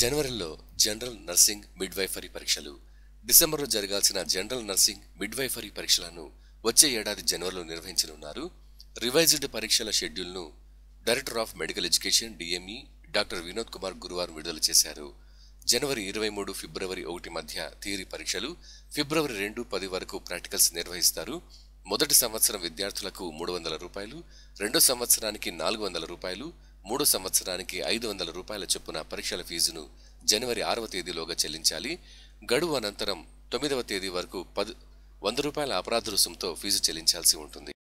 జనవరిలో general nursing midwifery పరీక్షలు డిసెంబర్లో జరగాల్సిన జనరల్ నర్సింగ్ మిడ్వైఫరీ పరీక్షలను వచ్చే ఏడాది జనవరిలో నిర్వహించనున్నారు రివైజ్డ్ పరీక్షల షెడ్యూల్ను director of medical education DME doctor Vinod Kumar గురువారం విడుదల చేశారు జనవరి ఇరవై మూడు ఫిబ్రవరి ఒకటి మధ్య థియరీ పరీక్షలు ఫిబ్రవరి రెండు పది వరకు ప్రాక్టికల్స్ నిర్వహిస్తారు మొదటి సంవత్సరం విద్యార్థులకు మూడు వందల రూపాయలు రెండో సంవత్సరానికి నాలుగు వందల రూపాయలు మూడో సంవత్సరానికి ఐదు వందల రూపాయల చొప్పున పరీక్షల ఫీజును జనవరి ఆరవ తేదీలోగా చెల్లించాలి గడువు అనంతరం తొమ్మిదవ తేదీ వరకు పది వంద రూపాయల అపరాధ రుసుంతో ఫీజు చెల్లించాల్సి ఉంటుంది